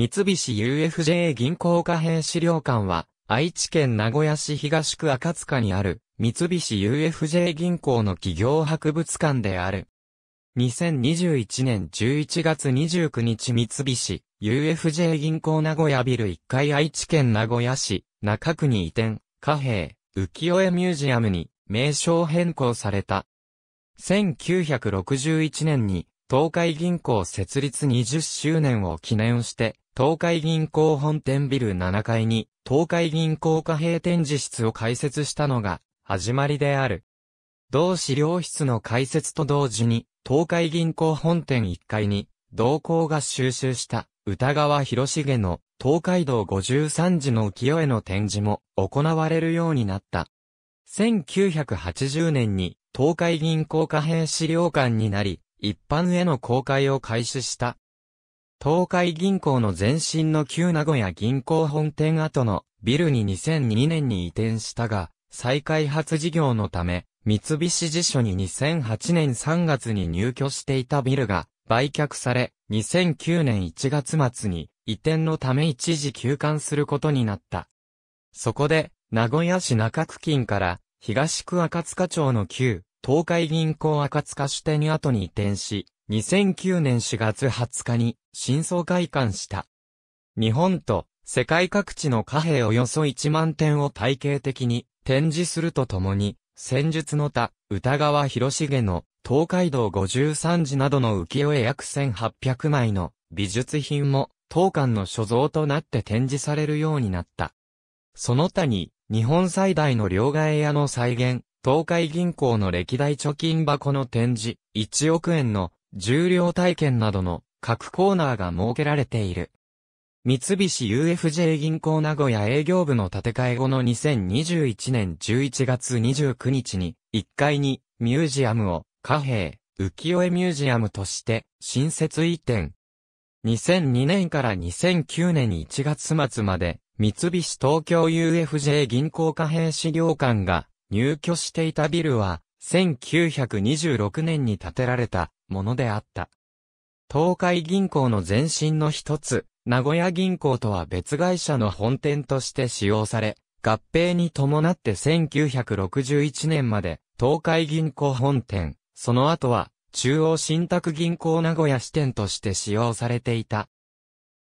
三菱 UFJ 銀行貨幣資料館は、愛知県名古屋市東区赤塚にある、三菱 UFJ 銀行の企業博物館である。2021年11月29日三菱 UFJ 銀行名古屋ビル1階愛知県名古屋市中区に移転、貨幣、浮世絵ミュージアムに名称変更された。1961年に東海銀行設立20周年を記念して東海銀行本店ビル7階に、東海銀行貨幣展示室を開設したのが、始まりである。同資料室の開設と同時に、東海銀行本店1階に、同行が収集した歌川広重の東海道53時の浮世絵の展示も行われるようになった。1980年に東海銀行貨幣資料館になり、一般への公開を開始した東海銀行の前身の旧名古屋銀行本店跡のビルに2002年に移転したが、再開発事業のため、三菱地所に2008年3月に入居していたビルが売却され、2009年1月末に移転のため一時休館することになった。そこで、名古屋市中区近から東区赤塚町の旧東海銀行赤塚支店跡に移転し、2009年4月20日に真相開館した。日本と世界各地の貨幣およそ1万点を体系的に展示するとともに、戦術の他、歌川広重の東海道五十三時などの浮世絵約1800枚の美術品も当館の所蔵となって展示されるようになった。その他に、日本最大の両替屋の再現、東海銀行の歴代貯金箱の展示、1億円の重量体験などの各コーナーが設けられている。三菱 UFJ 銀行名古屋営業部の建て替え後の2021年11月29日に、1階にミュージアムを貨幣、浮世絵ミュージアムとして新設移転。2002年から2009年1月末まで、三菱東京 UFJ 銀行貨幣資料館が入居していたビルは、1926年に建てられたものであった。東海銀行の前身の一つ、名古屋銀行とは別会社の本店として使用され、合併に伴って1961年まで東海銀行本店、その後は中央信託銀行名古屋支店として使用されていた。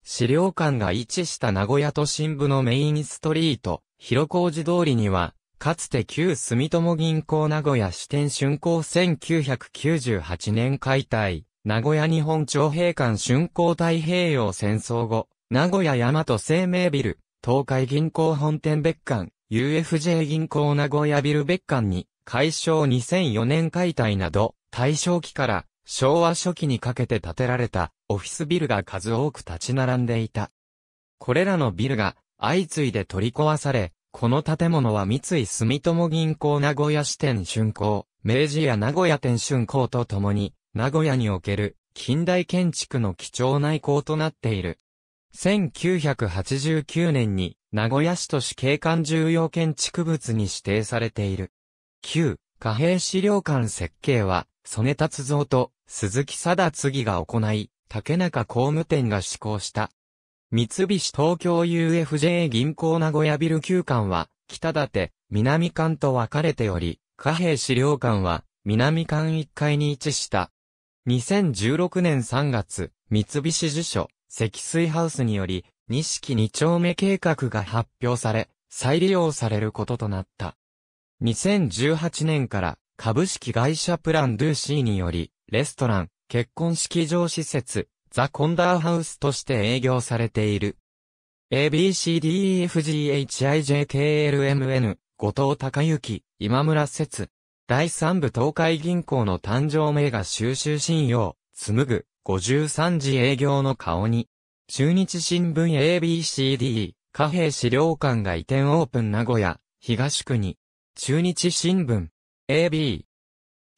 資料館が位置した名古屋都心部のメインストリート、広小路通りには、かつて旧住友銀行名古屋支店竣工1998年解体、名古屋日本徴兵館竣工太平洋戦争後、名古屋大和生命ビル、東海銀行本店別館、UFJ 銀行名古屋ビル別館に、改称2004年解体など、大正期から昭和初期にかけて建てられたオフィスビルが数多く立ち並んでいた。これらのビルが相次いで取り壊され、この建物は三井住友銀行名古屋支店竣工、明治屋名古屋店竣工とともに、名古屋における近代建築の貴重な向となっている。1989年に名古屋市都市景観重要建築物に指定されている。旧貨幣資料館設計は、曽根達造と鈴木貞次が行い、竹中工務店が施行した。三菱東京 UFJ 銀行名古屋ビル旧館は、北館、南館と分かれており、貨幣資料館は、南館1階に位置した。2016年3月、三菱地所、積水ハウスにより、錦2丁目計画が発表され、再利用されることとなった。2018年から、株式会社プランドゥーシーにより、レストラン、結婚式場施設、ザ・コンダーハウスとして営業されている。ABCDEFGHIJKLMN、後藤孝之、今村節。第三部東海銀行の誕生名が収集信用、紡ぐ、53時営業の顔に。中日新聞 ABCD、貨幣資料館が移転オープン名古屋、東区に。中日新聞、AB、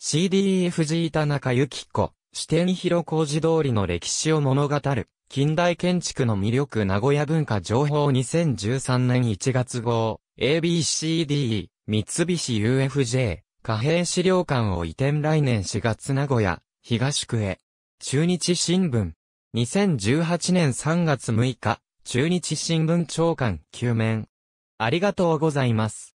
CDFG 田中幸子、四天広小路通りの歴史を物語る、近代建築の魅力名古屋文化情報2013年1月号、ABCD、三菱 UFJ、貨幣資料館を移転来年4月名古屋、東区へ。中日新聞。2018年3月6日、中日新聞長官、休面。ありがとうございます。